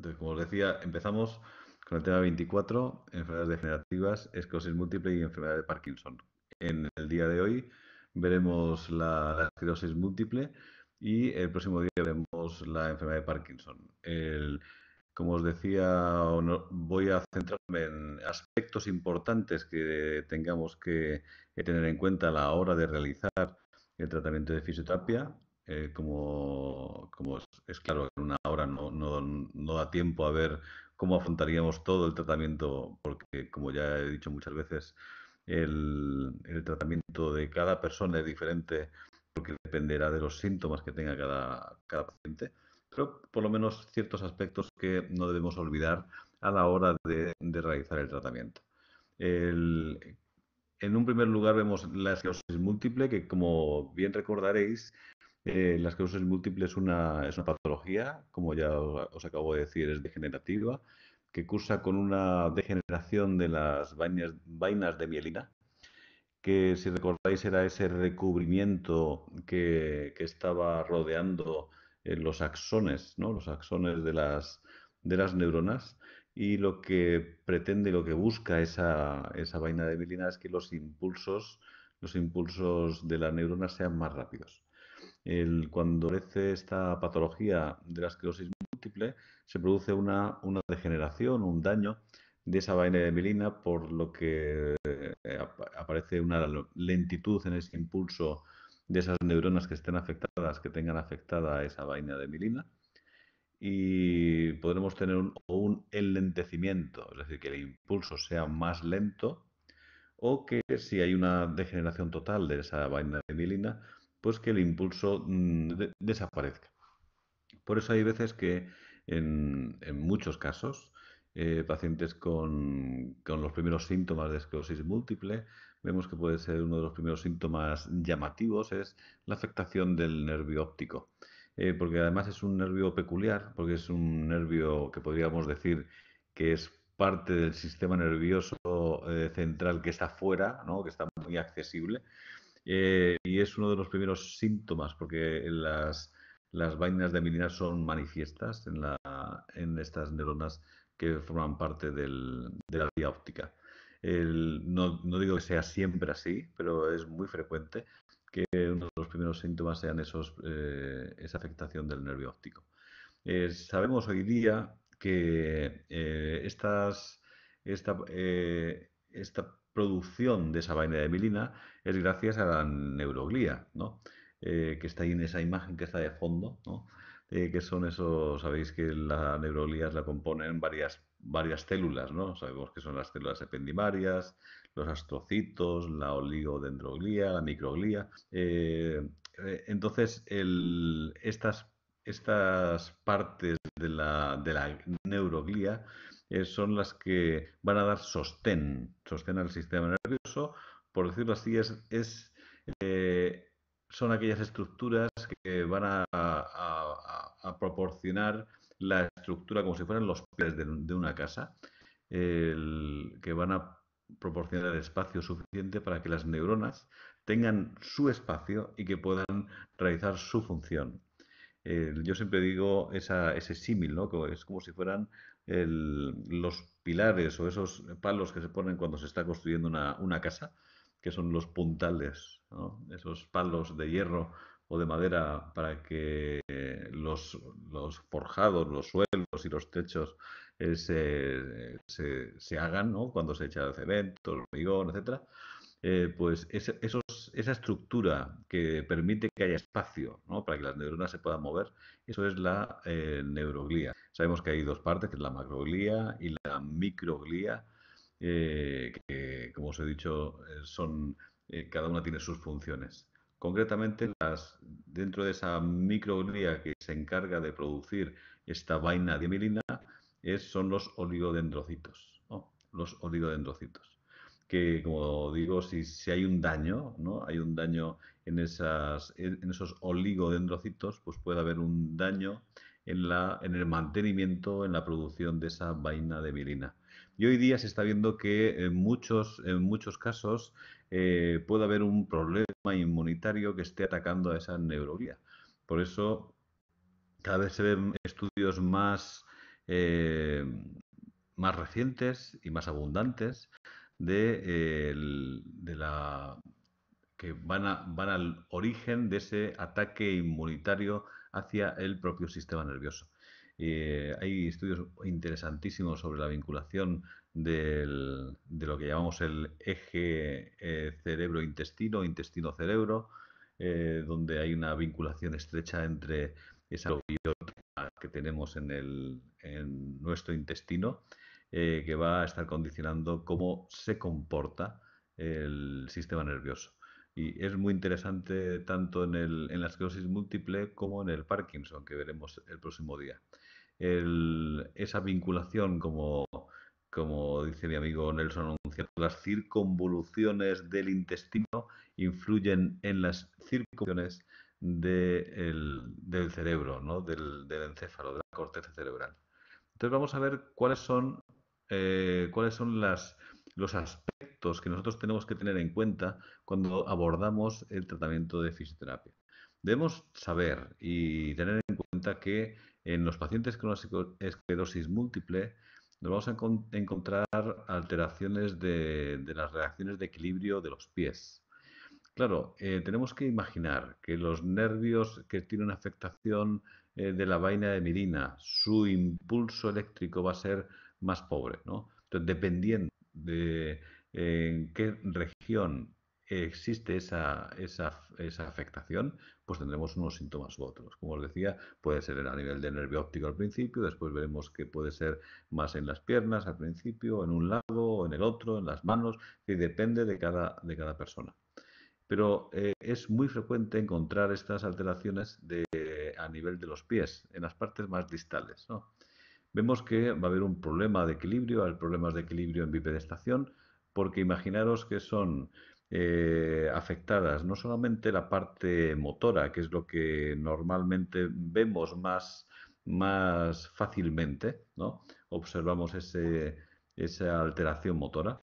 Entonces, como os decía, empezamos con el tema 24, enfermedades degenerativas, esclerosis múltiple y enfermedad de Parkinson. En el día de hoy veremos la, esclerosis múltiple y el próximo día veremos la enfermedad de Parkinson. como os decía, voy a centrarme en aspectos importantes que tengamos que tener en cuenta a la hora de realizar el tratamiento de fisioterapia eh, como, es, claro, en una hora no, da tiempo a ver cómo afrontaríamos todo el tratamiento, porque como ya he dicho muchas veces, el, tratamiento de cada persona es diferente porque dependerá de los síntomas que tenga cada, paciente, pero por lo menos ciertos aspectos que no debemos olvidar a la hora de, realizar el tratamiento. en un primer lugar vemos la esclerosis múltiple, que como bien recordaréis, eh, las causas múltiples una, es una patología, como ya os acabo de decir, es degenerativa, que cursa con una degeneración de las vainas, de mielina, que si recordáis era ese recubrimiento que, estaba rodeando eh, los axones, ¿no? los axones de las, de las neuronas, y lo que pretende, lo que busca esa, esa vaina de mielina es que los impulsos, los impulsos de la neurona sean más rápidos cuando aparece esta patología de la esclerosis múltiple, se produce una, degeneración, un daño de esa vaina de mielina, por lo que eh, aparece una lentitud en ese impulso de esas neuronas que estén afectadas, que tengan afectada esa vaina de mielina. Y podremos tener un, un enlentecimiento, es decir, que el impulso sea más lento, o que si hay una degeneración total de esa vaina de mielina, pues que el impulso mm, desaparezca. Por eso hay veces que en, muchos casos, eh, pacientes con, los primeros síntomas de esclerosis múltiple, vemos que puede ser uno de los primeros síntomas llamativos, es la afectación del nervio óptico. Eh, porque además es un nervio peculiar, porque es un nervio que podríamos decir que es parte del sistema nervioso eh, central que está fuera, ¿no? que está muy accesible, eh, y es uno de los primeros síntomas, porque las, vainas de amilina son manifiestas en, la, en estas neuronas que forman parte de la vía óptica. no, digo que sea siempre así, pero es muy frecuente que uno de los primeros síntomas sean esos, eh, esa afectación del nervio óptico. Eh, sabemos hoy día que estas, esta, esta producción de esa vaina de mielina es gracias a la neuroglía, ¿no? Eh, que está ahí en esa imagen que está de fondo, eh, que son esos, sabéis que la neuroglía la componen varias, varias células, ¿no? Sabemos que son las células ependimarias, los astrocitos, la oligodendroglía, la microglía. Eh, entonces, estas, estas partes de la, de la neuroglía eh, son las que van a dar sostén, sostén al sistema nervioso, por decirlo así, es, eh, son aquellas estructuras que van a, proporcionar la estructura como si fueran los pies de, una casa, que van a proporcionar el espacio suficiente para que las neuronas tengan su espacio y que puedan realizar su función. Eh, yo siempre digo ese símil, ¿no? es como si fueran los pilares o esos palos que se ponen cuando se está construyendo una, casa, que son los puntales, esos palos de hierro o de madera para que los, forjados, los suelos y los techos eh, se, se, hagan cuando se echa el cemento, el hormigón, etcétera eh, pues esa, estructura que permite que haya espacio para que las neuronas se puedan mover, eso es la eh, neuroglía. Sabemos que hay dos partes, que es la macroglía y la microglía, eh, que como os he dicho, son, cada una tiene sus funciones. Concretamente, las, dentro de esa microglía que se encarga de producir esta vaina de mielina, es, son los oligodendrocitos. Los oligodendrocitos que, como digo, si, hay un daño, Hay un daño en, esas, en esos oligodendrocitos, pues puede haber un daño en, el mantenimiento, en la producción de esa vaina de mielina. Y hoy día se está viendo que en muchos, en muchos casos eh, puede haber un problema inmunitario que esté atacando a esa neurovía. Por eso cada vez se ven estudios más, eh, más recientes y más abundantes de, la que van, a, van al origen de ese ataque inmunitario hacia el propio sistema nervioso. Eh, hay estudios interesantísimos sobre la vinculación de lo que llamamos el eje eh, cerebro-intestino, intestino-cerebro, eh, donde hay una vinculación estrecha entre esa biota que tenemos en, el, en nuestro intestino eh, que va a estar condicionando cómo se comporta el sistema nervioso. Y es muy interesante tanto en, la esclerosis múltiple como en el Parkinson, que veremos el próximo día. esa vinculación, como, como dice mi amigo Nelson las circunvoluciones del intestino influyen en las circunvoluciones del cerebro, del, del encéfalo, de la corteza cerebral. Entonces vamos a ver cuáles son eh, cuáles son los aspectos que nosotros tenemos que tener en cuenta cuando abordamos el tratamiento de fisioterapia. Debemos saber y tener en cuenta que en los pacientes con una esclerosis múltiple nos vamos a encontrar alteraciones de, las reacciones de equilibrio de los pies. Claro, eh, tenemos que imaginar que los nervios que tienen afectación eh, de la vaina de mirina, su impulso eléctrico va a ser más pobre. ¿no? Entonces, dependiendo de en qué región existe esa, afectación, pues tendremos unos síntomas u otros. Como os decía, puede ser a nivel de nervio óptico al principio, después veremos que puede ser más en las piernas al principio, en un lado, en el otro, en las manos, y depende de cada, de cada persona. Pero eh, es muy frecuente encontrar estas alteraciones a nivel de los pies, en las partes más distales. ¿no? vemos que va a haber un problema de equilibrio, hay problemas de equilibrio en bipedestación, porque imaginaros que son eh, afectadas no solamente la parte motora, que es lo que normalmente vemos más, más fácilmente, ¿no? observamos esa alteración motora,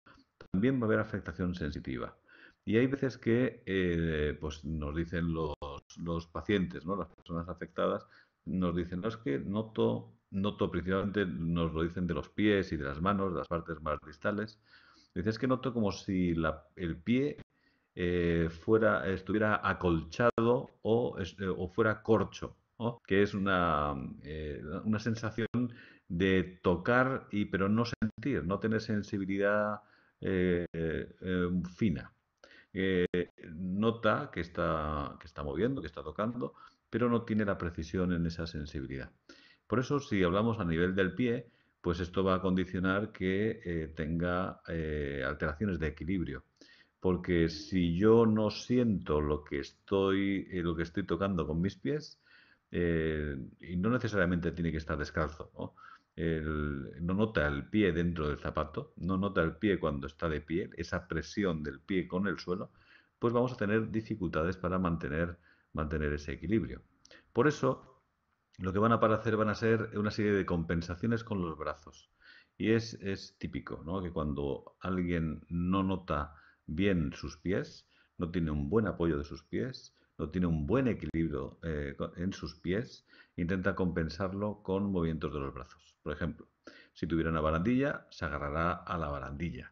también va a haber afectación sensitiva. Y hay veces que eh, pues nos dicen los, pacientes, ¿no? las personas afectadas, nos dicen, no, es que noto noto principalmente, nos lo dicen de los pies y de las manos, de las partes más distales. Dices es que noto como si el pie eh, fuera, estuviera acolchado o, eh, fuera corcho, que es una, eh, una, sensación de tocar y pero no sentir, no tener sensibilidad em, fina. nota que está, que está moviendo, que está tocando, pero no tiene la precisión en esa sensibilidad. Por eso, si hablamos a nivel del pie, pues esto va a condicionar que eh, tenga eh, alteraciones de equilibrio. Porque si yo no siento lo que estoy, eh, lo que estoy tocando con mis pies, y no necesariamente tiene que estar descalzo, ¿no? nota el pie dentro del zapato, no nota el pie cuando está de pie, esa presión del pie con el suelo, pues vamos a tener dificultades para mantener, mantener ese equilibrio. Por eso lo que van a aparecer van a ser una serie de compensaciones con los brazos. Y es, es típico, ¿no? Que cuando alguien no nota bien sus pies, no tiene un buen apoyo de sus pies, no tiene un buen equilibrio eh, en sus pies, intenta compensarlo con movimientos de los brazos. Por ejemplo, si tuviera una barandilla, se agarrará a la barandilla.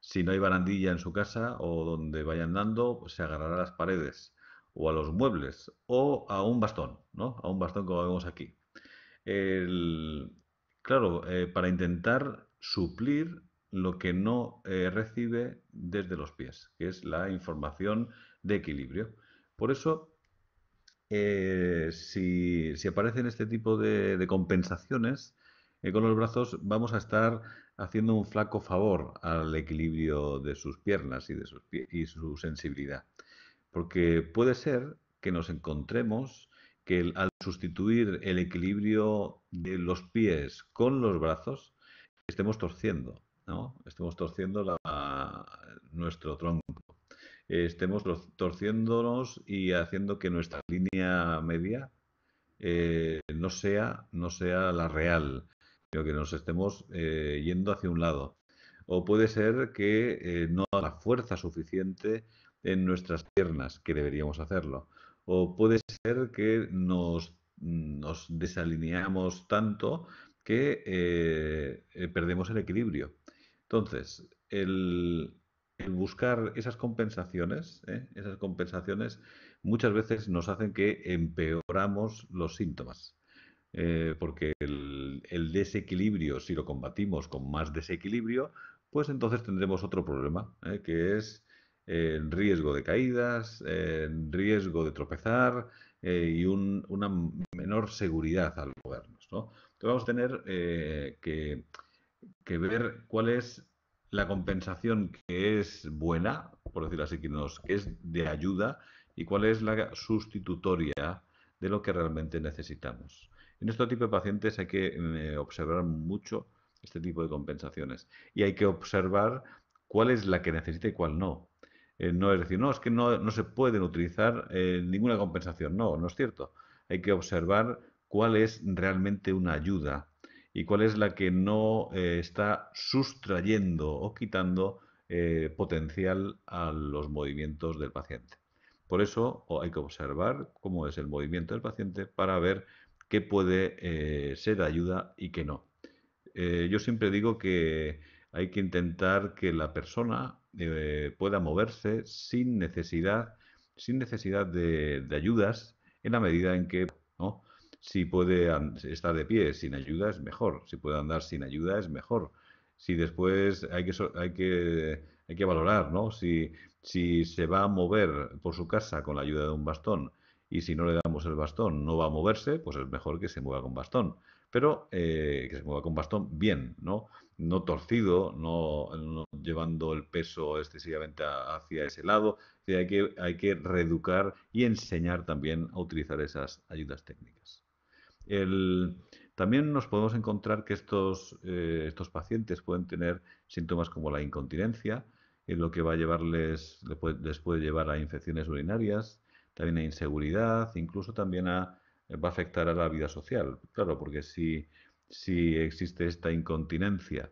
Si no hay barandilla en su casa o donde vaya andando, se agarrará a las paredes o a los muebles o a un bastón, ¿no? A un bastón como vemos aquí. claro, eh, para intentar suplir lo que no eh, recibe desde los pies, que es la información de equilibrio. Por eso, eh, si, aparecen este tipo de, compensaciones con los brazos, vamos a estar haciendo un flaco favor al equilibrio de sus piernas y de sus y su sensibilidad. Porque puede ser que nos encontremos que al sustituir el equilibrio de los pies con los brazos, estemos torciendo, ¿no? Estemos torciendo nuestro tronco. Estemos torciéndonos y haciendo que nuestra línea media eh, no, sea, no sea la real, sino que nos estemos eh, yendo hacia un lado. O puede ser que eh, no haga la fuerza suficiente en nuestras piernas, que deberíamos hacerlo. O puede ser que nos, desalineamos tanto que eh, eh, perdemos el equilibrio. Entonces, el, buscar esas compensaciones, ¿eh? esas compensaciones muchas veces nos hacen que empeoramos los síntomas. porque el, desequilibrio, si lo combatimos con más desequilibrio, pues entonces tendremos otro problema, que es riesgo de caídas, riesgo de tropezar eh, y una menor seguridad al movernos. ¿no? Entonces vamos a tener eh, que, ver cuál es la compensación que es buena, por decirlo así, que, nos, que es de ayuda y cuál es la sustitutoria de lo que realmente necesitamos. En este tipo de pacientes hay que eh, observar mucho este tipo de compensaciones y hay que observar cuál es la que necesita y cuál no. Eh, no es decir, no, es que no, se puede utilizar eh, ninguna compensación. No, no es cierto. Hay que observar cuál es realmente una ayuda y cuál es la que no eh, está sustrayendo o quitando potencial a los movimientos del paciente. Por eso hay que observar cómo es el movimiento del paciente para ver qué puede ser ayuda y qué no. yo siempre digo que hay que intentar que la persona eh, pueda moverse sin necesidad, sin necesidad de, ayudas, en la medida en que ¿no? si puede estar de pie sin ayuda es mejor, si puede andar sin ayuda es mejor. Si después hay que, hay que, hay que valorar, ¿no? Si, si se va a mover por su casa con la ayuda de un bastón y si no le damos el bastón no va a moverse, pues es mejor que se mueva con bastón pero eh, que se mueva con bastón bien, ¿no? No torcido, no, llevando el peso excesivamente hacia ese lado. hay, que, hay que reeducar y enseñar también a utilizar esas ayudas técnicas. también nos podemos encontrar que estos, eh, estos pacientes pueden tener síntomas como la incontinencia, lo que va a llevarles, les puede llevar a infecciones urinarias, también a inseguridad, incluso también a va a afectar a la vida social. Claro, porque si, si existe esta incontinencia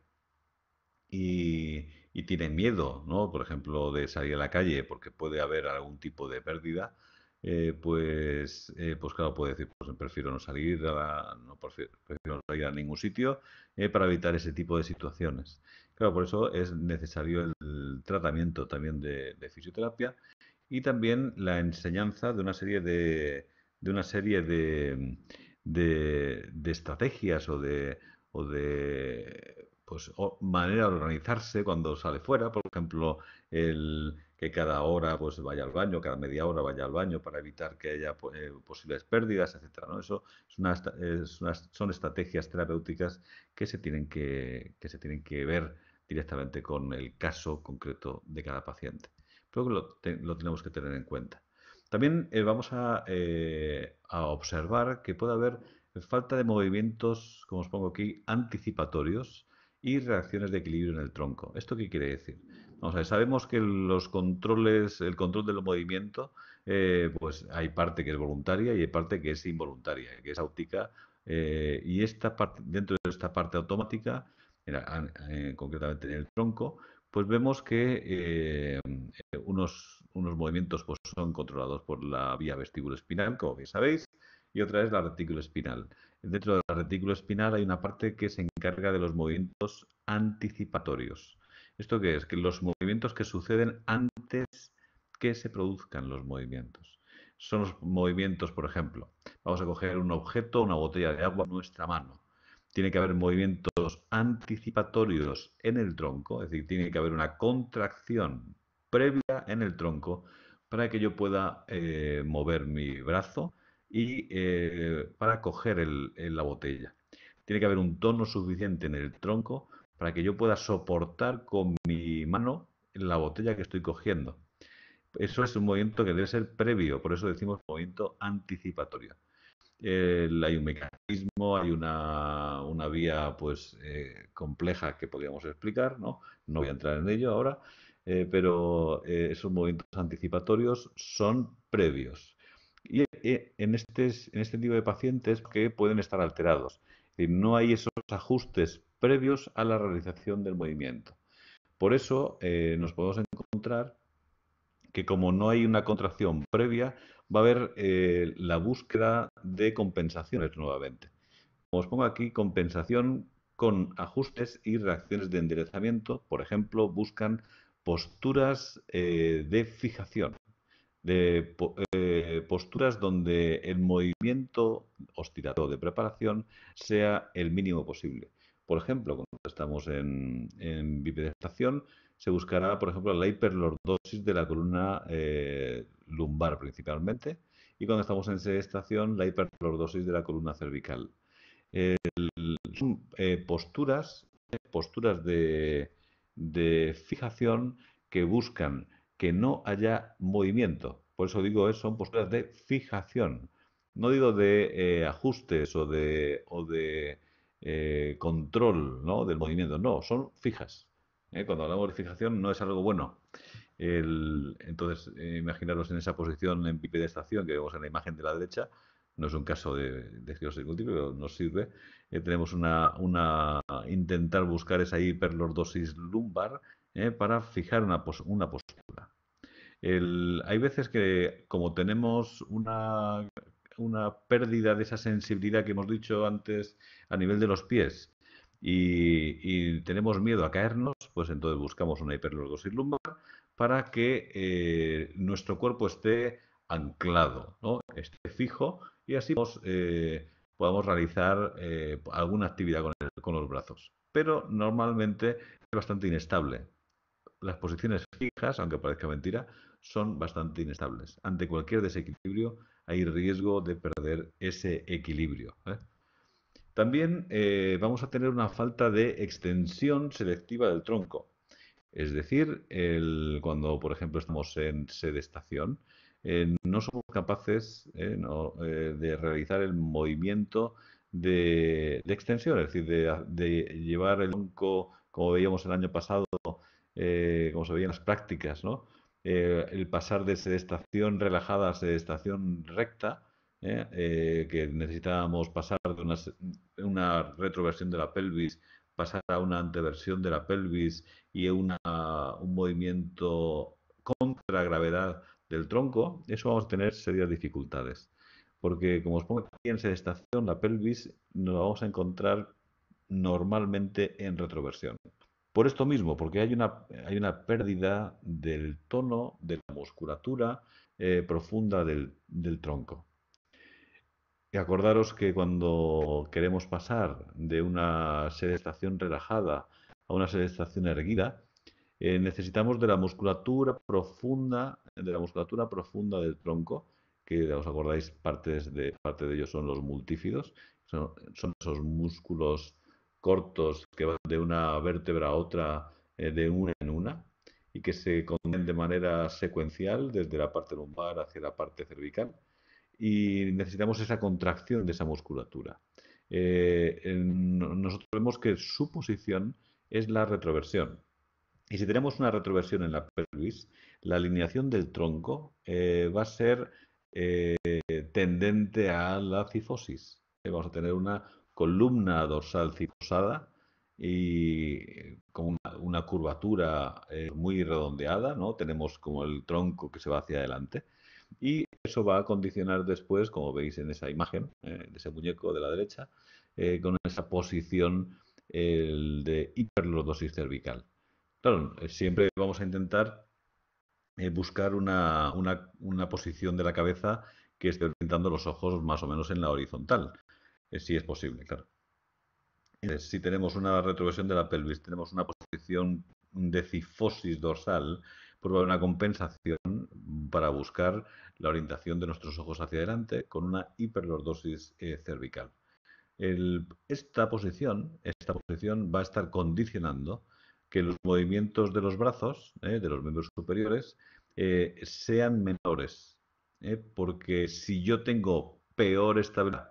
y, tiene miedo, ¿no? Por ejemplo, de salir a la calle porque puede haber algún tipo de pérdida, eh, pues, eh, pues claro, puede decir, pues prefiero no salir a, no prefiero, a ningún sitio eh, para evitar ese tipo de situaciones. Claro, por eso es necesario el, tratamiento también de, fisioterapia y también la enseñanza de una serie de, de una serie de, de, estrategias o de, o de pues, manera de organizarse cuando sale fuera, por ejemplo, el que cada hora pues vaya al baño, cada media hora vaya al baño para evitar que haya pues, eh, posibles pérdidas, etcétera. ¿no? Eso son estrategias terapéuticas que se tienen que, que se tienen que ver directamente con el caso concreto de cada paciente. Creo que lo, lo tenemos que tener en cuenta. También eh, vamos eh, a, observar que puede haber falta de movimientos, como os pongo aquí, anticipatorios y reacciones de equilibrio en el tronco. ¿Esto qué quiere decir? Vamos sabemos que los controles, el control del movimiento, eh, pues hay parte que es voluntaria y hay parte que es involuntaria, que es óptica y esta parte, dentro de esta parte automática, concretamente en el tronco, pues vemos que eh, unos, unos, movimientos pues, son controlados por la vía vestíbulo espinal, como bien sabéis, y otra es la retícula espinal. Dentro de la retícula espinal hay una parte que se encarga de los movimientos anticipatorios. ¿Esto qué es? Que los movimientos que suceden antes que se produzcan los movimientos. Son los movimientos, por ejemplo, vamos a coger un objeto, una botella de agua nuestra mano. Tiene que haber movimiento anticipatorios en el tronco, es decir, tiene que haber una contracción previa en el tronco para que yo pueda eh, mover mi brazo y eh, para coger la botella. Tiene que haber un tono suficiente en el tronco para que yo pueda soportar con mi mano la botella que estoy cogiendo. Eso es un movimiento que debe ser previo, por eso decimos movimiento anticipatorio hay un mecanismo, hay una, vía pues eh, compleja que podríamos explicar, ¿no? voy a entrar en ello ahora, eh, pero eh, esos movimientos anticipatorios son previos. Y en, este, en este tipo de pacientes que pueden estar alterados. no hay esos ajustes previos a la realización del movimiento. Por eso nos podemos encontrar que como no hay una contracción previa va a haber eh, la búsqueda de compensaciones nuevamente. Como Os pongo aquí compensación con ajustes y reacciones de enderezamiento. Por ejemplo, buscan posturas eh, de fijación, de eh, posturas donde el movimiento oscilatorio de preparación sea el mínimo posible. Por ejemplo, cuando estamos en, en bipedestación, se buscará, por ejemplo, la hiperlordosis de la columna eh, lumbar principalmente. Y cuando estamos en sedestación, la hiperlordosis de la columna cervical. son eh, posturas, posturas de, fijación que buscan que no haya movimiento. Por eso digo, son posturas de fijación. No digo de eh, ajustes o de, o de control ¿no? del movimiento, no, son fijas. ¿eh? Cuando hablamos de fijación no es algo bueno. entonces, eh, imaginaros en esa posición en estación que vemos en la imagen de la derecha, no es un caso de, de pero nos sirve. Eh, tenemos una, intentar buscar esa hiperlordosis lumbar para fijar una, postura. hay veces que, como tenemos una, una pérdida de esa sensibilidad que hemos dicho antes a nivel de los pies, y, tenemos miedo a caernos, pues entonces buscamos una hiperlordosis lumbar para que eh, nuestro cuerpo esté anclado, esté fijo y así podamos eh, realizar eh, alguna actividad con, los brazos. Pero normalmente es bastante inestable. Las posiciones fijas, aunque parezca mentira, son bastante inestables. Ante cualquier desequilibrio hay riesgo de perder ese equilibrio. También eh, vamos a tener una falta de extensión selectiva del tronco. Es decir, cuando, por ejemplo, estamos en sedestación, eh, no somos capaces eh, de realizar el movimiento de, extensión, es decir, de, llevar el tronco, como veíamos el año pasado, como se veían las prácticas, el pasar de sedestación relajada a sedestación recta, ¿eh? Eh, que necesitábamos pasar de una, retroversión de la pelvis, pasar a una anteversión de la pelvis y una, un movimiento contra gravedad del tronco, eso vamos a tener serias dificultades. Porque como os pongo aquí en sedestación, la pelvis nos vamos a encontrar normalmente en retroversión. Por esto mismo, porque hay una, hay una pérdida del tono, de la musculatura eh, profunda del tronco. Y acordaros que cuando queremos pasar de una sedestación relajada a una sedestación erguida, eh, necesitamos de la musculatura profunda, de la musculatura profunda del tronco, que os acordáis, partes de, parte de ellos son los multífidos, son, esos músculos cortos que van de una vértebra a otra eh, de una en una y que se contienen de manera secuencial desde la parte lumbar hacia la parte cervical y necesitamos esa contracción de esa musculatura. Eh, nosotros vemos que su posición es la retroversión. Y si tenemos una retroversión en la pelvis, la alineación del tronco eh, va a ser eh, tendente a la cifosis. vamos a tener una columna dorsal cifosada y con una, curvatura muy redondeada, ¿no? Tenemos como el tronco que se va hacia adelante. Y eso va a condicionar después, como veis en esa imagen, eh, de ese muñeco de la derecha, eh, con esa posición de hiperlordosis cervical. Claro, eh, siempre vamos a intentar buscar una, posición de la cabeza que esté orientando los ojos más o menos en la horizontal, si es posible, claro. si tenemos una retroversión de la pelvis, tenemos una posición de cifosis dorsal, por una compensación para buscar la orientación de nuestros ojos hacia adelante con una hiperlordosis eh, cervical. esta, posición, esta posición va a estar condicionando que los movimientos de los brazos, eh, de los miembros superiores, eh, sean menores. porque si yo tengo peor estabilidad,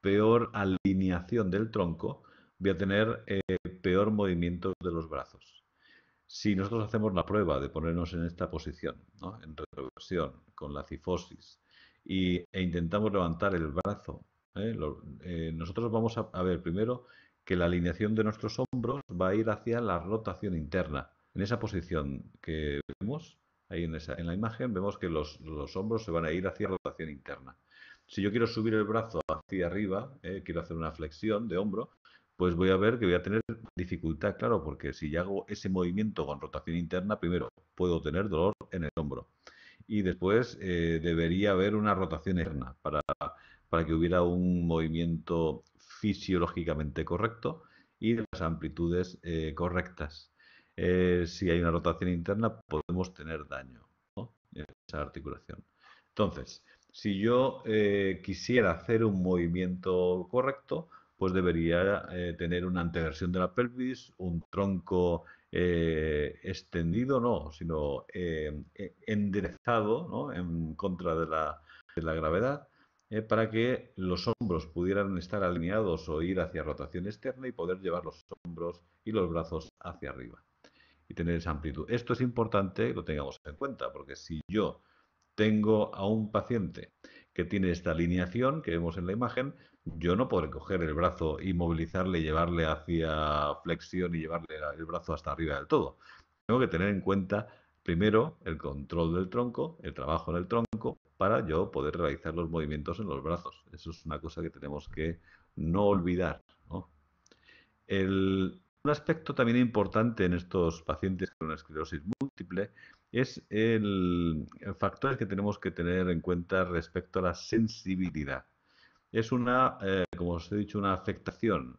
peor alineación del tronco, voy a tener peor movimiento de los brazos. Si nosotros hacemos la prueba de ponernos en esta posición, en retroversión, con la cifosis, e intentamos levantar el brazo, ¿eh? Eh, nosotros vamos a, ver primero que la alineación de nuestros hombros va a ir hacia la rotación interna. En esa posición que vemos, ahí en, la imagen, vemos que los, hombros se van a ir hacia la rotación interna. Si yo quiero subir el brazo hacia arriba, ¿eh? quiero hacer una flexión de hombro, pues voy a ver que voy a tener dificultad, claro, porque si ya hago ese movimiento con rotación interna, primero puedo tener dolor en el hombro y después eh, debería haber una rotación interna para, para que hubiera un movimiento fisiológicamente correcto y de las amplitudes eh, correctas. Eh, si hay una rotación interna, podemos tener daño en esa articulación. Entonces, si yo quisiera hacer un movimiento correcto, pues debería eh, tener una anteversión de la pelvis, un tronco eh, extendido, no, sino eh, e-, enderezado en contra de la, de la gravedad, para que los hombros pudieran estar alineados o ir hacia rotación externa y poder llevar los hombros y los brazos hacia arriba y tener esa amplitud. Esto es importante que lo tengamos en cuenta, porque si yo tengo a un paciente que tiene esta alineación que vemos en la imagen, yo no podré coger el brazo y movilizarle, llevarle hacia flexión y llevarle el brazo hasta arriba del todo. Tengo que tener en cuenta primero el control del tronco, el trabajo en el tronco, para yo poder realizar los movimientos en los brazos. Eso es una cosa que tenemos que no olvidar. El, un aspecto también importante en estos pacientes con esclerosis múltiple es el, el que tenemos que tener en cuenta respecto a la sensibilidad. Es una, eh, como os he dicho, una afectación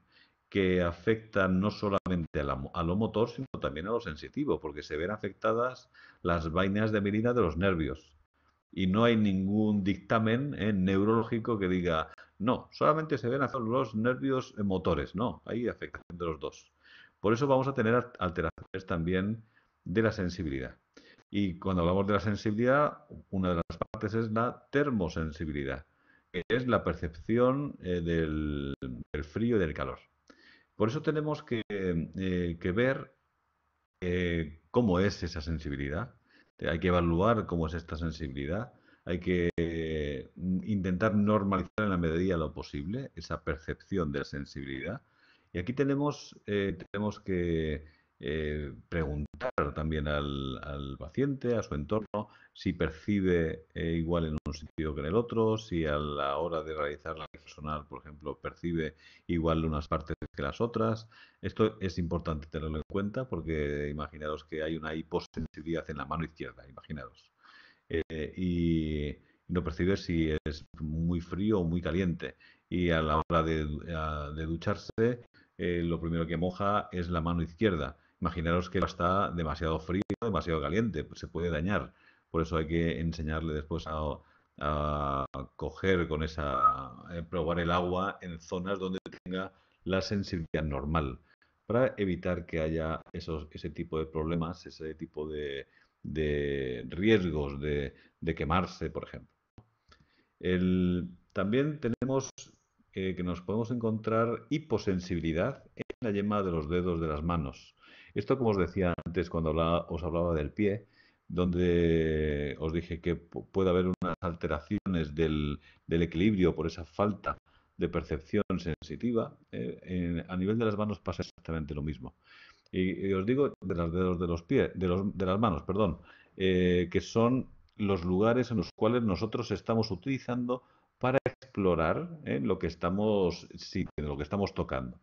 que afecta no solamente a, lo motor, sino también a lo sensitivo, porque se ven afectadas las vainas de mielina de los nervios. Y no hay ningún dictamen eh, neurológico que diga, no, solamente se ven afectados los nervios eh, motores. No, hay afectación de los dos. Por eso vamos a tener alteraciones también de la sensibilidad. Y cuando hablamos de la sensibilidad, una de las partes es la termosensibilidad es la percepción eh, del, frío y del calor. Por eso tenemos que, eh, ver eh, cómo es esa sensibilidad. Hay que evaluar cómo es esta sensibilidad. Hay que mm, intentar normalizar en la medida de lo posible esa percepción de la sensibilidad. Y aquí tenemos, tenemos que, eh, preguntar también al, paciente, a su entorno, si percibe eh, igual en un sitio que en el otro, si a la hora de realizar la personal, por ejemplo, percibe igual unas partes que las otras. Esto es importante tenerlo en cuenta porque imaginaos que hay una hiposensibilidad en la mano izquierda, imaginaos, eh, y no percibe si es muy frío o muy caliente. Y a la hora de ducharse, eh, lo primero que moja es la mano izquierda imaginaros que está demasiado frío, demasiado caliente, se puede dañar. Por eso hay que enseñarle después a, coger con esa, eh, probar el agua en zonas donde tenga la sensibilidad normal, para evitar que haya esos, ese tipo de problemas, ese tipo de, riesgos de, quemarse, por ejemplo. también tenemos eh, que nos podemos encontrar hiposensibilidad la yema de los dedos de las manos. Esto, como os decía antes cuando os hablaba del pie, donde os dije que puede haber unas alteraciones del, equilibrio por esa falta de percepción sensitiva, eh, a nivel de las manos pasa exactamente lo mismo. Y, os digo de los dedos de los pies, de, las manos, perdón, eh, que son los lugares en los cuales nosotros estamos utilizando para explorar eh, lo que estamos lo que estamos tocando.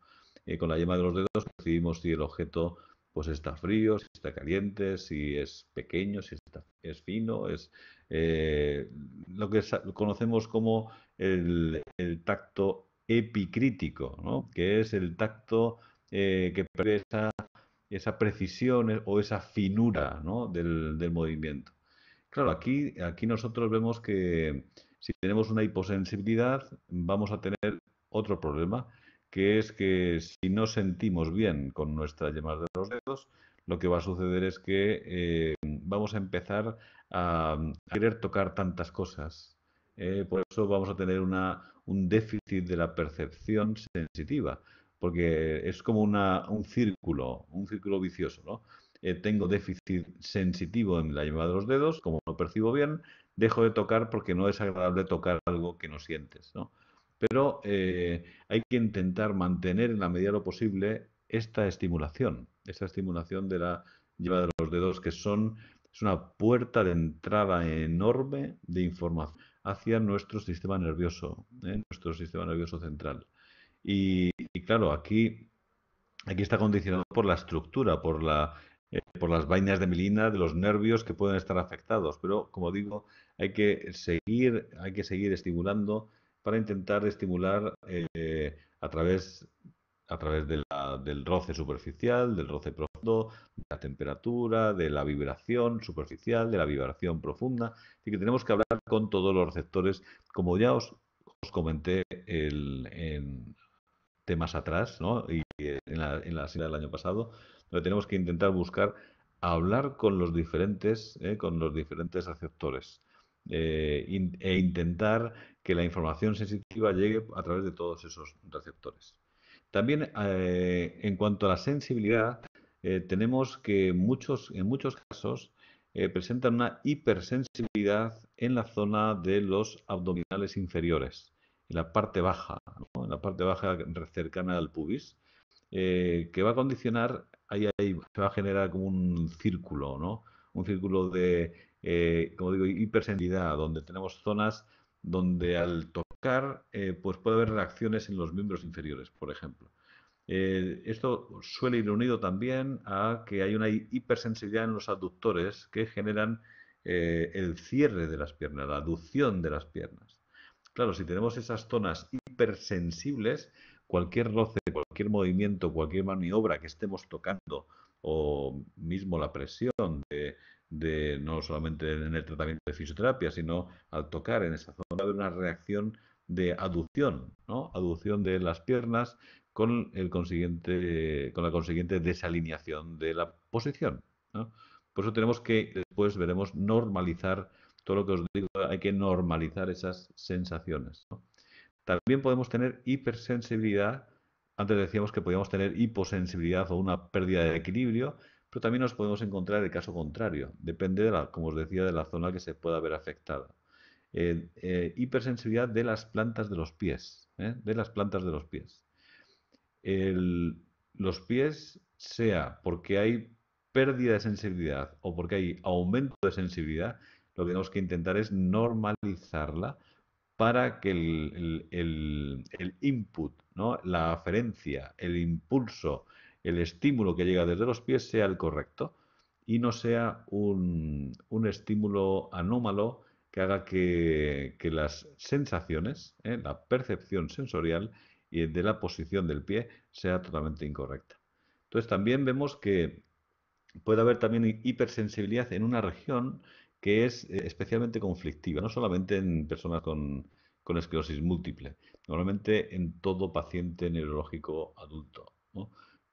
Eh, con la yema de los dedos decidimos si el objeto pues está frío, si está caliente, si es pequeño, si es fino, es eh, lo que conocemos como el, tacto epicrítico, ¿no? que es el tacto eh, que presta esa, precisión o esa finura del, movimiento. Claro, aquí, aquí nosotros vemos que si tenemos una hiposensibilidad vamos a tener otro problema, que es que si no sentimos bien con nuestra yema de los dedos, lo que va a suceder es que eh, vamos a empezar a, querer tocar tantas cosas. Eh, por eso vamos a tener un déficit de la percepción sensitiva, porque es como una, un círculo, un círculo vicioso, ¿no? Eh, tengo déficit sensitivo en la yema de los dedos, como no percibo bien, dejo de tocar porque no es agradable tocar algo que no sientes, pero eh, hay que intentar mantener en la medida de lo posible esta estimulación, esta estimulación de la lleva de los dedos, que son, es una puerta de entrada enorme de información hacia nuestro sistema nervioso, ¿eh? nuestro sistema nervioso central. Y, claro, aquí, aquí está condicionado por la estructura, por, la, eh, por las vainas de mielina, de los nervios que pueden estar afectados. Pero, como digo, hay que seguir, hay que seguir estimulando para intentar estimular eh, a través, a través del roce superficial, del roce profundo, de la temperatura, de la vibración superficial, de la vibración profunda. Así que tenemos que hablar con todos los receptores, como ya os, os comenté en temas atrás, ¿no? y eh, en la, en la del año pasado, donde tenemos que intentar buscar hablar con los diferentes, eh, con los diferentes receptores. Eh, e intentar que la información sensitiva llegue a través de todos esos receptores. También eh, en cuanto a la sensibilidad, eh, tenemos que muchos, en muchos casos presentan una hipersensibilidad en la zona de los abdominales inferiores, en la parte baja, en la parte baja cercana al pubis, que va a condicionar, ahí, ahí se va a generar como un círculo, ¿no? un círculo de eh, como digo, hipersensibilidad, donde tenemos zonas donde al tocar eh, pues puede haber reacciones en los miembros inferiores, por ejemplo. Eh, esto suele ir unido también a que hay una hipersensibilidad en los aductores que generan el cierre de las piernas, la aducción de las piernas. Claro, si tenemos esas zonas hipersensibles, cualquier roce, cualquier movimiento, cualquier maniobra que estemos tocando o mismo la presión de, no solamente en el tratamiento de fisioterapia, sino al tocar en esa zona, de una reacción de aducción, ¿no? Aducción de las piernas con, el consiguiente, con la consiguiente desalineación de la posición, Por eso tenemos que, después veremos, normalizar todo lo que os digo, hay que normalizar esas sensaciones. También podemos tener hipersensibilidad. Antes decíamos que podíamos tener hiposensibilidad o una pérdida de equilibrio. Pero también nos podemos encontrar el caso contrario, depende, de la, como os decía, de la zona que se pueda ver afectada. Eh, hipersensibilidad de las plantas de los pies, ¿eh? de las plantas de los pies. los pies, sea porque hay pérdida de sensibilidad o porque hay aumento de sensibilidad, lo que tenemos que intentar es normalizarla para que el, el, el, el input, ¿no? la aferencia, el impulso, el estímulo que llega desde los pies sea el correcto y no sea un, estímulo anómalo que haga que, las sensaciones, ¿eh? la percepción sensorial y de la posición del pie sea totalmente incorrecta. Entonces también vemos que puede haber también hipersensibilidad en una región que es eh, especialmente conflictiva, no solamente en personas con, esclerosis múltiple, normalmente en todo paciente neurológico adulto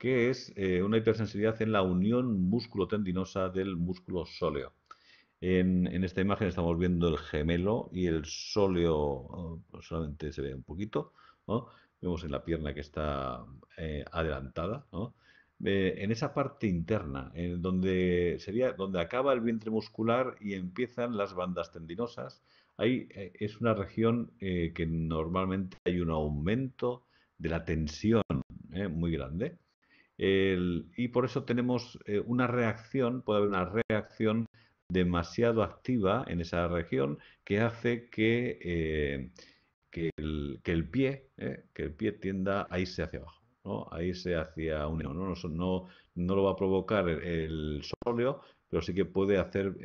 que es eh, una hipersensibilidad en la unión músculo-tendinosa del músculo sóleo. En, esta imagen estamos viendo el gemelo y el sóleo oh, solamente se ve un poquito. Vemos en la pierna que está eh, adelantada. Eh, en esa parte interna, en donde, sería, donde acaba el vientre muscular y empiezan las bandas tendinosas, ahí es una región que normalmente hay un aumento de la tensión muy grande y por eso tenemos eh, una reacción, puede haber una reacción demasiado activa en esa región que hace que, eh, el, pie, eh, que el pie tienda a irse hacia abajo, ¿no? a irse hacia un ¿no? No, lo va a provocar el, sóleo, pero sí que puede hacer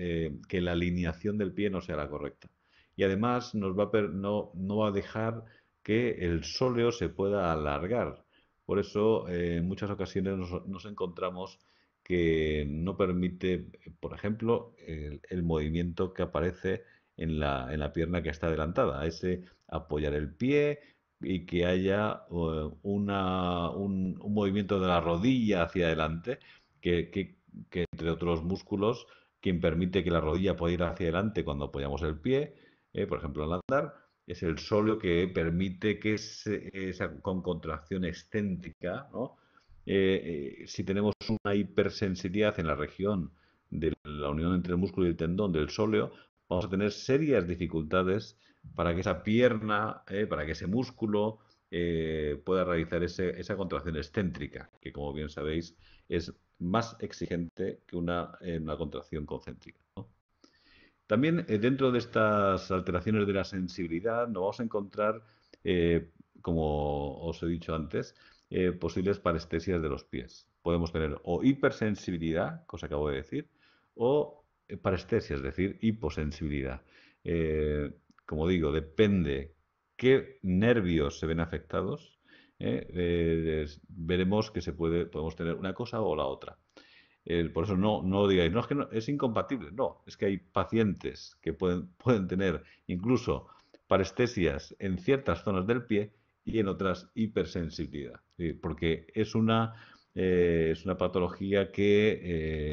que la alineación del pie no sea la correcta. Y además nos va no, no va a dejar que el sóleo se pueda alargar, por eso, eh, en muchas ocasiones nos, encontramos que no permite, por ejemplo, el, movimiento que aparece en la, en la, pierna que está adelantada, ese apoyar el pie y que haya eh, una, un, movimiento de la rodilla hacia adelante, que, entre otros músculos, quien permite que la rodilla pueda ir hacia adelante cuando apoyamos el pie, eh, por ejemplo, al andar, es el sóleo que permite que esa con contracción excéntrica, eh, eh, si tenemos una hipersensibilidad en la región de la unión entre el músculo y el tendón del sóleo, vamos a tener serias dificultades para que esa pierna, eh, para que ese músculo pueda realizar esa contracción excéntrica, que como bien sabéis es más exigente que una, una contracción concéntrica. ¿no? También eh, dentro de estas alteraciones de la sensibilidad nos vamos a encontrar, eh, como os he dicho antes, eh, posibles parestesias de los pies. Podemos tener o hipersensibilidad, cosa que acabo de decir, o parestesia, es decir, hiposensibilidad. como digo, depende qué nervios se ven afectados, veremos que se puede, podemos tener una cosa o la otra por eso no, no digáis, no es que es incompatible. No, es que hay pacientes que pueden, pueden tener incluso parestesias en ciertas zonas del pie y en otras hipersensibilidad, porque es una, eh, es una patología que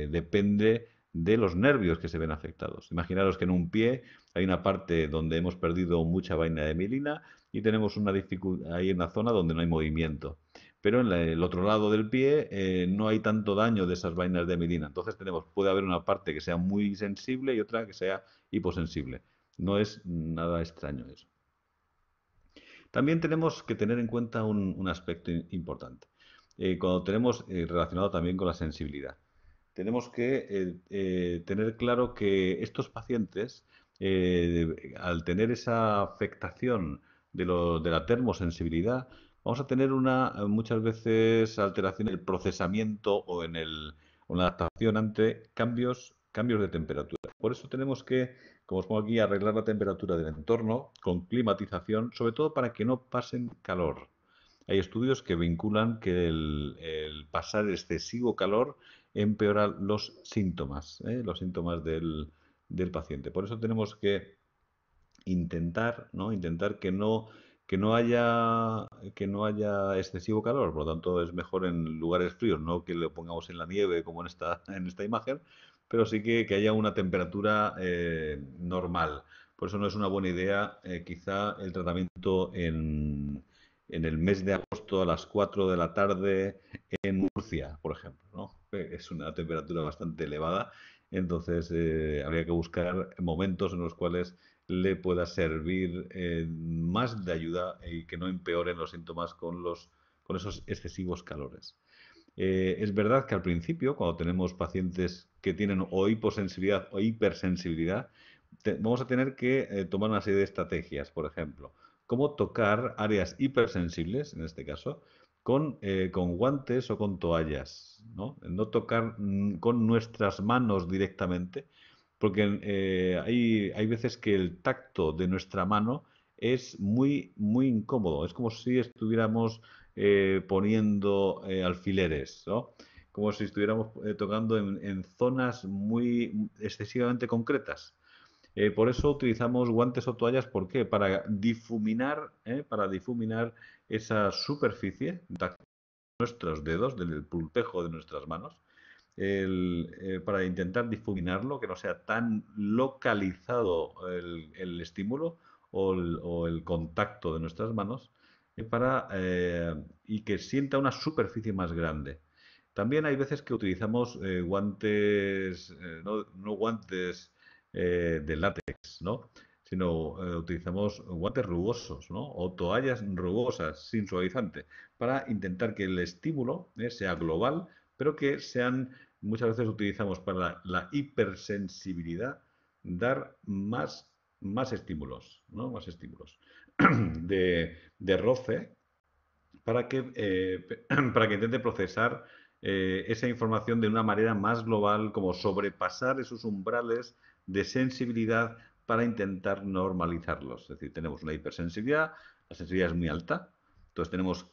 eh, depende de los nervios que se ven afectados. Imaginaros que en un pie hay una parte donde hemos perdido mucha vaina de mielina y tenemos una dificultad, hay una zona donde no hay movimiento pero en el otro lado del pie eh, no hay tanto daño de esas vainas de medina. Entonces tenemos, puede haber una parte que sea muy sensible y otra que sea hiposensible. No es nada extraño eso. También tenemos que tener en cuenta un, aspecto importante, eh, cuando tenemos eh, relacionado también con la sensibilidad. Tenemos que tener claro que estos pacientes, al tener esa afectación de la termosensibilidad, vamos a tener una eh, muchas veces alteración en el procesamiento o en el, la adaptación ante cambios, cambios de temperatura. Por eso tenemos que, como os pongo aquí, arreglar la temperatura del entorno con climatización, sobre todo para que no pasen calor. Hay estudios que vinculan que el, pasar excesivo calor empeora los síntomas, ¿eh? los síntomas del, del paciente. Por eso tenemos que intentar, ¿no? Intentar que no que no haya que no haya excesivo calor, por lo tanto es mejor en lugares fríos, no que lo pongamos en la nieve como en esta en esta imagen, pero sí que, haya una temperatura eh, normal. Por eso no es una buena idea eh, quizá el tratamiento en, el mes de agosto a las 4 de la tarde en Murcia, por ejemplo. Eh, es una temperatura bastante elevada, entonces habría que buscar momentos en los cuales le pueda servir eh, más de ayuda y que no empeoren los síntomas con, esos excesivos calores. Eh, es verdad que al principio, cuando tenemos pacientes que tienen o hiposensibilidad o hipersensibilidad, vamos a tener que eh, tomar una serie de estrategias, por ejemplo, cómo tocar áreas hipersensibles, en este caso, con, guantes o con toallas, ¿no? tocar mm, con nuestras manos directamente, porque eh, hay, veces que el tacto de nuestra mano es muy, muy incómodo. Es como si estuviéramos eh, poniendo eh, alfileres, Como si estuviéramos tocando en, zonas muy excesivamente concretas. por eso utilizamos guantes o toallas, ¿por qué? Para difuminar, para difuminar esa superficie de nuestros dedos, del pulpejo de nuestras manos, eh, para intentar difuminarlo, que no sea tan localizado el, estímulo o el, contacto de nuestras manos, eh, eh, y que sienta una superficie más grande. También hay veces que utilizamos guantes, no, guantes de látex, ¿no? sino utilizamos guantes rugosos o toallas rugosas sin suavizante para intentar que el estímulo sea global pero que sean, muchas veces utilizamos para la, hipersensibilidad, dar más, más estímulos, Más estímulos de, roce para que, eh, para que intente procesar eh, esa información de una manera más global, como sobrepasar esos umbrales de sensibilidad para intentar normalizarlos. Es decir, tenemos una hipersensibilidad, la sensibilidad es muy alta, entonces tenemos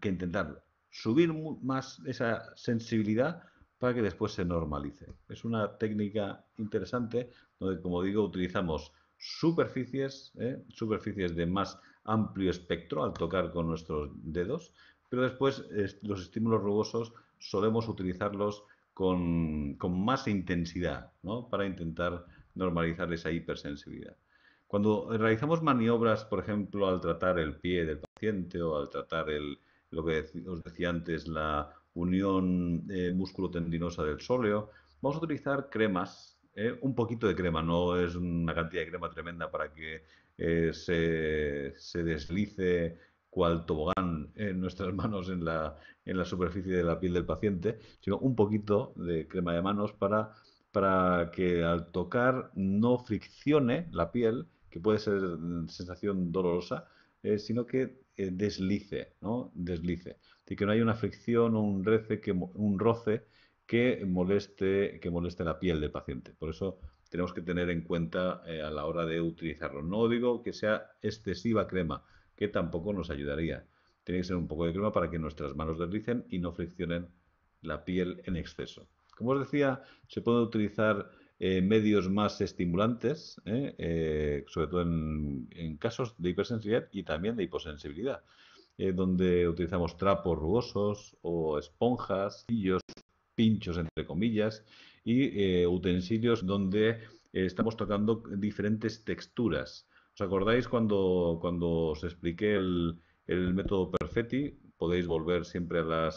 que intentarlo subir más esa sensibilidad para que después se normalice. Es una técnica interesante donde, como digo, utilizamos superficies, ¿eh? superficies de más amplio espectro al tocar con nuestros dedos, pero después los estímulos rugosos solemos utilizarlos con, más intensidad para intentar normalizar esa hipersensibilidad. Cuando realizamos maniobras, por ejemplo, al tratar el pie del paciente o al tratar el, lo que os decía antes, la unión eh, músculo-tendinosa del sóleo. Vamos a utilizar cremas, eh, un poquito de crema, no es una cantidad de crema tremenda para que eh, se, deslice cual tobogán en nuestras manos en la, en la superficie de la piel del paciente, sino un poquito de crema de manos para, para que al tocar no friccione la piel, que puede ser sensación dolorosa, sino que deslice, ¿no? Deslice. Así que no hay una fricción o un, un roce que moleste, que moleste la piel del paciente. Por eso tenemos que tener en cuenta eh, a la hora de utilizarlo. No digo que sea excesiva crema, que tampoco nos ayudaría. Tiene que ser un poco de crema para que nuestras manos deslicen y no friccionen la piel en exceso. Como os decía, se puede utilizar eh, medios más estimulantes, ¿eh? Eh, sobre todo en, casos de hipersensibilidad y también de hiposensibilidad, donde utilizamos trapos rugosos o esponjas, pinchos entre comillas, y utensilios donde estamos tocando diferentes texturas. ¿Os acordáis cuando, cuando os expliqué el, método Perfetti? Podéis volver siempre a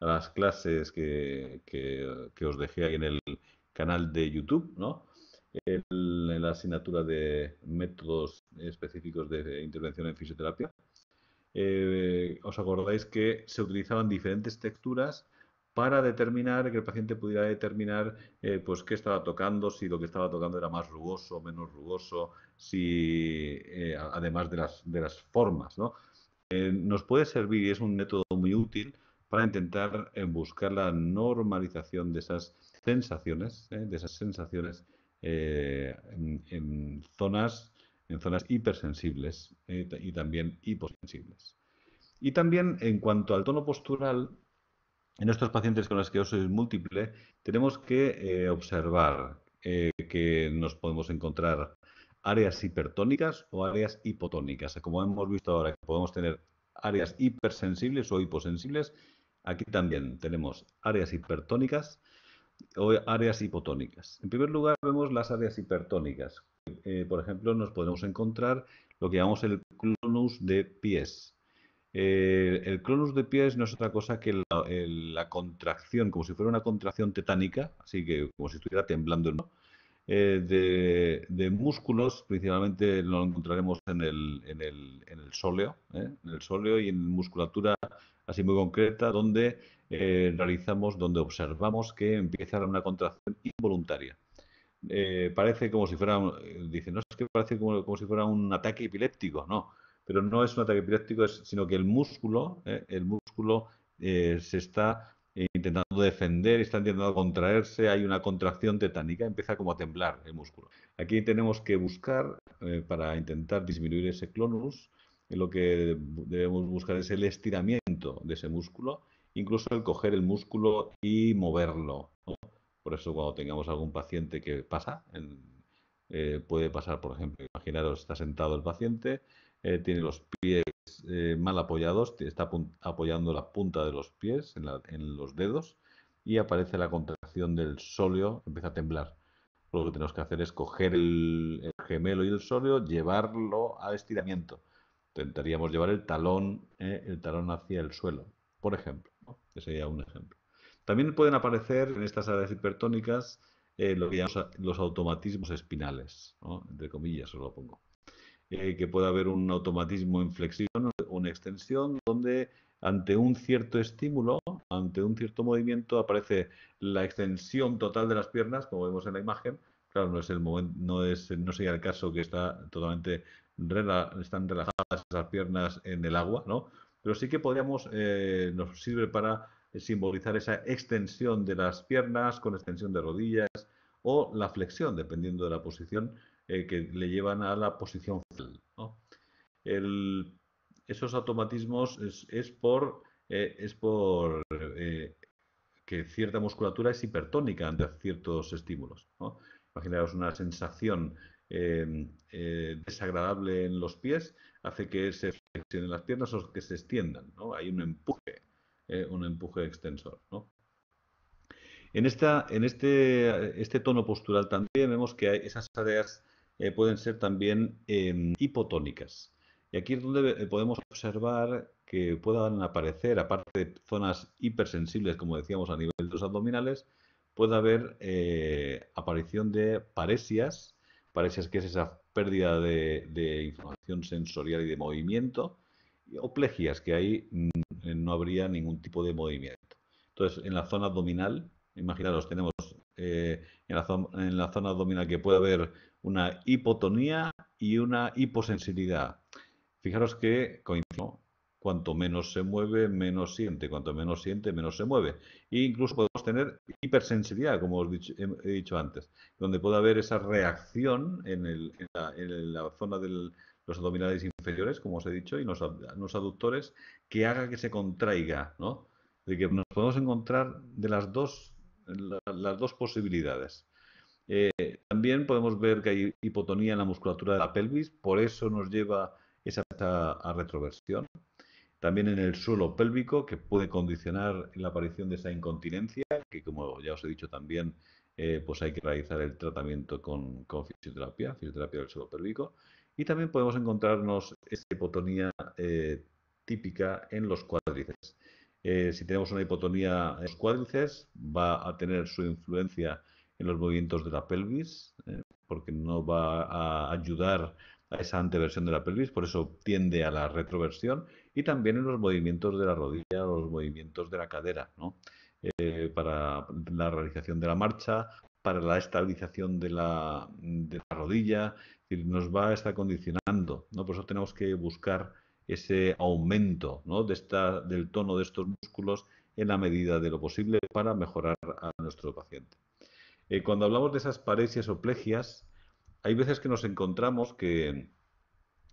las, clases que os dejé ahí en el, canal de YouTube, ¿no? En la asignatura de métodos específicos de intervención en fisioterapia. Eh, os acordáis que se utilizaban diferentes texturas para determinar, que el paciente pudiera determinar eh, pues qué estaba tocando, si lo que estaba tocando era más rugoso, menos rugoso, si eh, además de las, de las formas. ¿no? nos puede servir y es un método muy útil para intentar buscar la normalización de esas sensaciones, ¿eh? de esas sensaciones eh, en, zonas, en zonas hipersensibles ¿eh? y también hiposensibles. Y también en cuanto al tono postural, en estos pacientes con esclerosis múltiple tenemos que observar que nos podemos encontrar áreas hipertónicas o áreas hipotónicas. Como hemos visto ahora, que podemos tener áreas hipersensibles o hiposensibles, aquí también tenemos áreas hipertónicas o áreas hipotónicas. En primer lugar, vemos las áreas hipertónicas. Eh, por ejemplo, nos podemos encontrar lo que llamamos el clonus de pies. Eh, el clonus de pies no es otra cosa que la, contracción, como si fuera una contracción tetánica, así que como si estuviera temblando el eh, de, músculos, principalmente lo encontraremos en el, en el sóleo, ¿eh? en el sóleo y en musculatura así muy concreta, donde eh, realizamos donde observamos que empieza una contracción involuntaria. Eh, parece como si fuera, eh, dice, no que parece como, si fuera un ataque epiléptico, no, pero no es un ataque epiléptico, sino que el músculo, el músculo se está intentando defender, está intentando contraerse, hay una contracción tetánica, empieza como a temblar el músculo. Aquí tenemos que buscar, para intentar disminuir ese clonus, lo que debemos buscar es el estiramiento de ese músculo incluso el coger el músculo y moverlo. Por eso cuando tengamos algún paciente que pasa, eh, puede pasar, por ejemplo, imaginaros, está sentado el paciente, eh, tiene los pies eh, mal apoyados, está apoyando la punta de los pies en, los dedos y aparece la contracción del sóleo, empieza a temblar. Lo que tenemos que hacer es coger el, gemelo y el sóleo, llevarlo a estiramiento. Intentaríamos llevar el talón, el talón hacia el suelo, por ejemplo. Ese sería un ejemplo. También pueden aparecer en estas áreas hipertónicas eh, lo que llamamos los automatismos espinales, ¿no? entre comillas os lo pongo. Eh, que puede haber un automatismo en flexión o extensión, donde ante un cierto estímulo, ante un cierto movimiento, aparece la extensión total de las piernas, como vemos en la imagen. Claro, no es el momento, no es, no sería el caso que está totalmente están relajadas esas piernas en el agua, ¿no? pero sí que podríamos, eh, nos sirve para eh, simbolizar esa extensión de las piernas con extensión de rodillas o la flexión, dependiendo de la posición eh, que le llevan a la posición fetal. esos automatismos es, por, es por que cierta musculatura es hipertónica ante ciertos estímulos. ¿no? Imaginaos una sensación desagradable en los pies, hace que se en las piernas o que se extiendan, Hay un empuje, eh, un empuje extensor, En, esta, en este, este, tono postural también vemos que esas áreas eh, pueden ser también em, hipotónicas. Y aquí es donde eh, podemos observar que puedan aparecer, aparte de zonas hipersensibles, como decíamos, a nivel de los abdominales, puede haber aparición de paresias parece que es esa pérdida de, información sensorial y de movimiento, o plegias, que ahí mm, eh, no habría ningún tipo de movimiento. Entonces, en la zona abdominal, imaginaros, tenemos eh, en, la zona, en la zona abdominal que puede haber una hipotonía y una hiposensibilidad. Fijaros que coincido Cuanto menos se mueve, menos siente. Cuanto menos siente, menos se mueve. E incluso podemos tener hipersensibilidad, como os he dicho antes, donde puede haber esa reacción en, la, zona de los abdominales inferiores, como os he dicho, y los, aductores, que haga que se contraiga, ¿no? De que nos podemos encontrar de las dos, posibilidades. Eh, también podemos ver que hay hipotonía en la musculatura de la pelvis, por eso nos lleva esa retroversión también en el suelo pélvico, que puede condicionar la aparición de esa incontinencia, que como ya os he dicho también, eh, pues hay que realizar el tratamiento con, fisioterapia, fisioterapia del suelo pélvico. Y también podemos encontrarnos esta hipotonía eh, típica en los cuádrices. Eh, si tenemos una hipotonía en los cuádrices, va a tener su influencia en los movimientos de la pelvis, porque no va a ayudar esa anteversión de la pelvis, por eso tiende a la retroversión y también en los movimientos de la rodilla, los movimientos de la cadera, eh, para la realización de la marcha, para la estabilización de la, rodilla, nos va a estar condicionando, ¿no? Por eso tenemos que buscar ese aumento de esta, del tono de estos músculos en la medida de lo posible para mejorar a nuestro paciente. Eh, cuando hablamos de esas paresias o plegias, hay veces que nos encontramos que,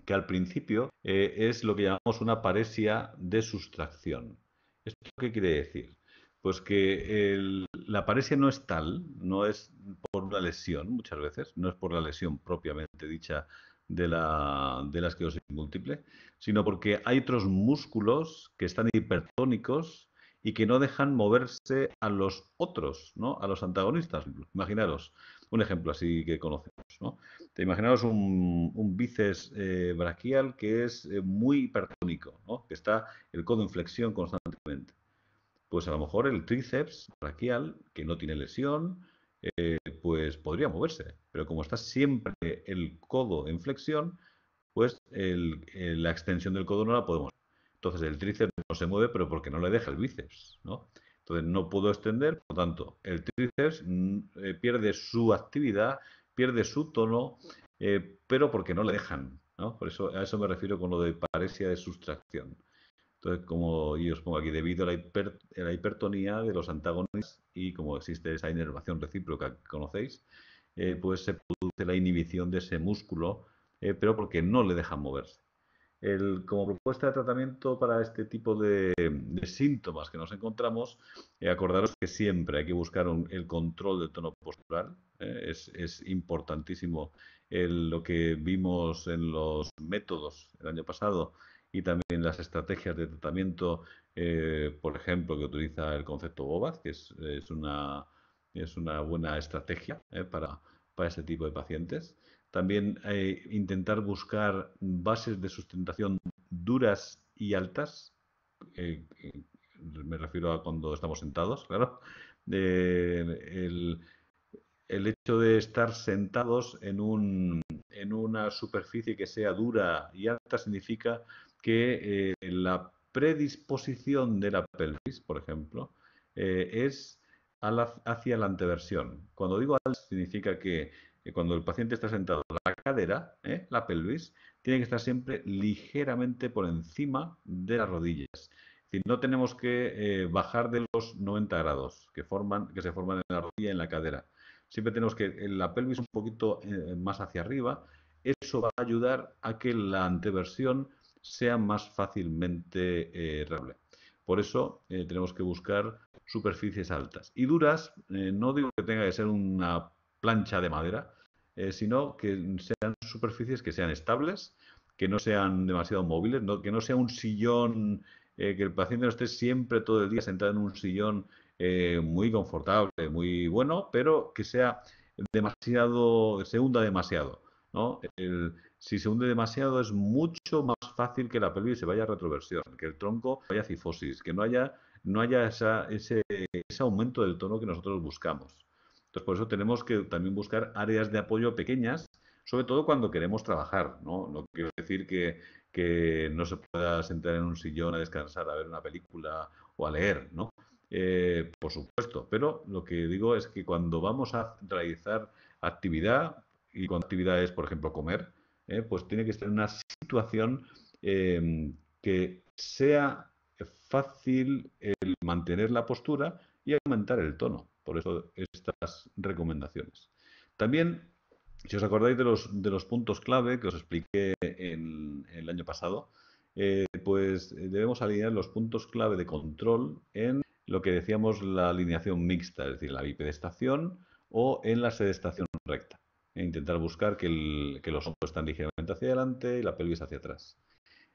que al principio eh, es lo que llamamos una paresia de sustracción. ¿Esto qué quiere decir? Pues que la paresia no es tal, no es por una lesión muchas veces, no es por la lesión propiamente dicha de la, de que múltiple, sino porque hay otros músculos que están hipertónicos y que no dejan moverse a los otros, ¿no? a los antagonistas. Imaginaros un ejemplo así que conocemos. Te imaginaros un, bíceps eh, braquial que es eh, muy hipertónico, que está el codo en flexión constantemente. Pues a lo mejor el tríceps braquial, que no tiene lesión, eh, pues podría moverse, pero como está siempre el codo en flexión, pues la extensión del codo no la podemos. Entonces el tríceps no se mueve, pero porque no le deja el bíceps, ¿no? Entonces no puedo extender, por lo tanto, el tríceps mm, pierde su actividad, pierde su tono, eh, pero porque no le dejan. Por eso a eso me refiero con lo de paresia de sustracción. Entonces, como yo os pongo aquí, debido a la, hipertonía de los antagonistas y como existe esa inervación recíproca que conocéis, eh, pues se produce la inhibición de ese músculo, eh, pero porque no le dejan moverse como propuesta de tratamiento para este tipo de, síntomas que nos encontramos, eh, acordaros que siempre hay que buscar el control del tono postural. ¿eh? es, importantísimo lo que vimos en los métodos el año pasado y también las estrategias de tratamiento, eh, por ejemplo, que utiliza el concepto BOVAD, que es, una, buena estrategia para este tipo de pacientes. También eh, intentar buscar bases de sustentación duras y altas. Eh, eh, me refiero a cuando estamos sentados, claro. el, hecho de estar sentados en, un, en una superficie que sea dura y alta significa que la predisposición de la pelvis, por ejemplo, es hacia la anteversión. Cuando digo alta, significa que cuando el paciente está sentado, la cadera, ¿eh? la pelvis, tiene que estar siempre ligeramente por encima de las rodillas. no tenemos que eh, bajar de los 90 grados que, forman, que se forman en la rodilla y en la cadera. Siempre tenemos que eh, la pelvis un poquito más hacia arriba. Eso va a ayudar a que la anteversión sea más fácilmente errable Por eso tenemos que buscar superficies altas. Y duras, no digo que tenga que ser una plancha de madera, eh, sino que sean superficies que sean estables, que no sean demasiado móviles, que no sea un sillón, eh, que el paciente no esté siempre todo el día sentado en un sillón eh, muy confortable, muy bueno, pero que sea demasiado, se hunda demasiado. si se hunde demasiado es mucho más fácil que la pelvis se vaya a retroversión, que el tronco vaya a cifosis, que no haya, no haya ese, ese aumento del tono que nosotros buscamos por eso tenemos que también buscar áreas de apoyo pequeñas, sobre todo cuando queremos trabajar, ¿no? quiero decir que, no se pueda sentar en un sillón a descansar, a ver una película o a leer, ¿no? Eh, por supuesto, pero lo que digo es que cuando vamos a realizar actividad, y cuando actividad es, por ejemplo, comer, eh, pues tiene que estar en una situación em, que sea fácil el mantener la postura y aumentar el tono. Por eso estas recomendaciones. También, si os acordáis de los, puntos clave que os expliqué en, el año pasado, eh, pues eh, debemos alinear los puntos clave de control en lo que decíamos la alineación mixta, es decir, la bipedestación o en la sedestación recta. E intentar buscar que, los hombros están ligeramente hacia adelante y la pelvis hacia atrás.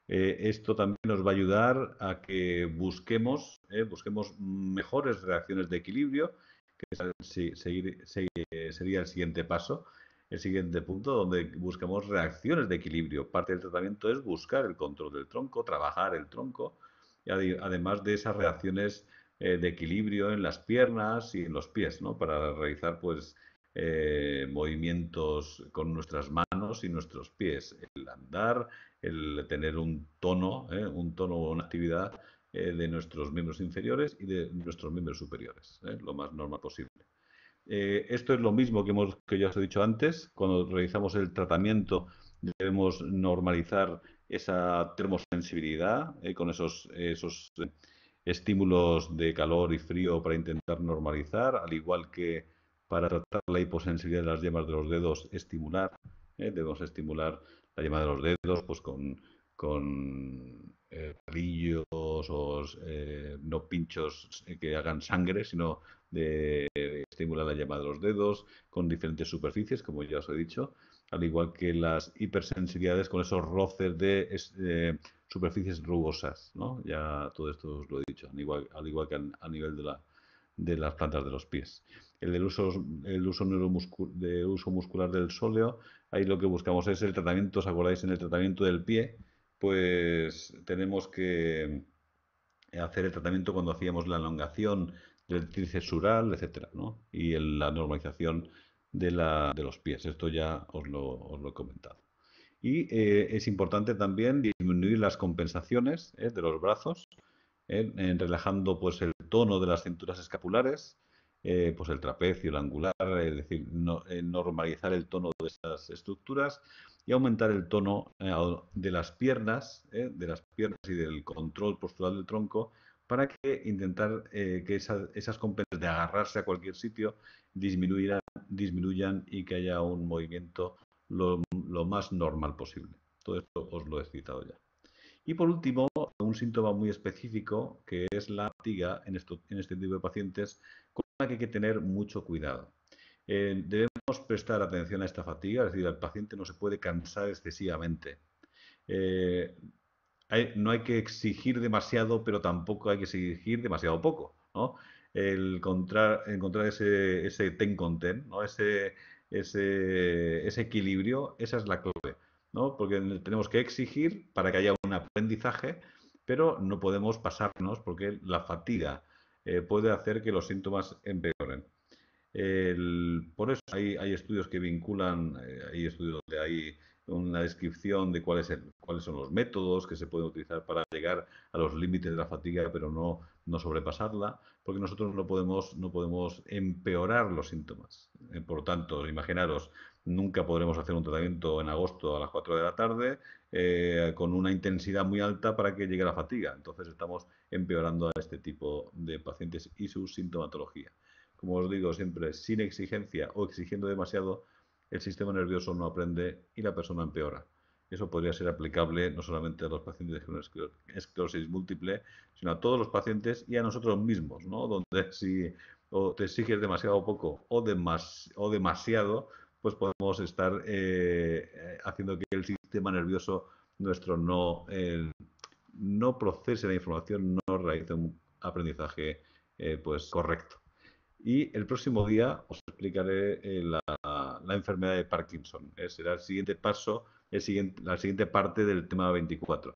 Eh, esto también nos va a ayudar a que busquemos, busquemos mejores reacciones de equilibrio que seguir, sería el siguiente paso, el siguiente punto donde buscamos reacciones de equilibrio. Parte del tratamiento es buscar el control del tronco, trabajar el tronco, y además de esas reacciones eh, de equilibrio en las piernas y en los pies, ¿no? para realizar pues, eh, movimientos con nuestras manos y nuestros pies, el andar, el tener un tono, ¿eh? un tono o una actividad eh, de nuestros miembros inferiores y de nuestros miembros superiores, ¿eh? lo más normal posible. Eh, esto es lo mismo que, hemos, ya os he dicho antes, cuando realizamos el tratamiento debemos normalizar esa termosensibilidad con esos, esos estímulos de calor y frío para intentar normalizar, al igual que para tratar la hiposensibilidad de las yemas de los dedos, estimular, debemos estimular la yema de los dedos pues con con eh, o eh, no pinchos eh, que hagan sangre, sino de, de estimular la llama de los dedos, con diferentes superficies, como ya os he dicho, al igual que las hipersensibilidades con esos roces de superficies rugosas, ¿no? Ya todo esto os lo he dicho, al igual, que a nivel de, las plantas de los pies. El, del uso, el uso, de uso muscular del sóleo, ahí lo que buscamos es el tratamiento, ¿os acordáis en el tratamiento del pie? pues tenemos que hacer el tratamiento cuando hacíamos la elongación del tríceps sural, etcétera, Y la normalización de, los pies. Esto ya os lo, he comentado. Y eh, es importante también disminuir las compensaciones eh, de los brazos, eh, relajando pues, el tono de las cinturas escapulares, pues el trapecio, el angular, es decir, normalizar el tono de esas estructuras y aumentar el tono eh, de las piernas, eh, de las piernas y del control postural del tronco para que intentar eh, que esas competencias de agarrarse a cualquier sitio disminuyan, disminuyan y que haya un movimiento lo, más normal posible. Todo esto os lo he citado ya. Y por último, un síntoma muy específico que es la fatiga en, en este tipo de pacientes con la que hay que tener mucho cuidado. Eh, debemos prestar atención a esta fatiga, es decir, el paciente no se puede cansar excesivamente. Eh, no hay que exigir demasiado, pero tampoco hay que exigir demasiado poco. El encontrar, ese, ese ten con ten, ¿no? ese, ese, ese equilibrio, esa es la clave. Porque tenemos que exigir para que haya un aprendizaje, pero no podemos pasarnos porque la fatiga eh, puede hacer que los síntomas empeoren por eso hay, estudios que vinculan, eh, hay estudios donde hay una descripción de cuáles, son los métodos que se pueden utilizar para llegar a los límites de la fatiga, pero no, sobrepasarla, porque nosotros no podemos, no podemos empeorar los síntomas. Eh, por lo tanto, imaginaros, nunca podremos hacer un tratamiento en agosto a las 4 de la tarde eh, con una intensidad muy alta para que llegue la fatiga. Entonces estamos empeorando a este tipo de pacientes y su sintomatología como os digo siempre, sin exigencia o exigiendo demasiado, el sistema nervioso no aprende y la persona empeora. Eso podría ser aplicable no solamente a los pacientes con esclerosis múltiple, sino a todos los pacientes y a nosotros mismos, ¿no? Donde si te exiges demasiado poco o, poco o demasiado, pues podemos estar eh, haciendo que el sistema nervioso nuestro no, no procese la información, no realice un aprendizaje eh, pues correcto. Y el próximo día os explicaré eh, la, enfermedad de Parkinson. Eh, será el siguiente paso, el siguiente, la siguiente parte del tema 24.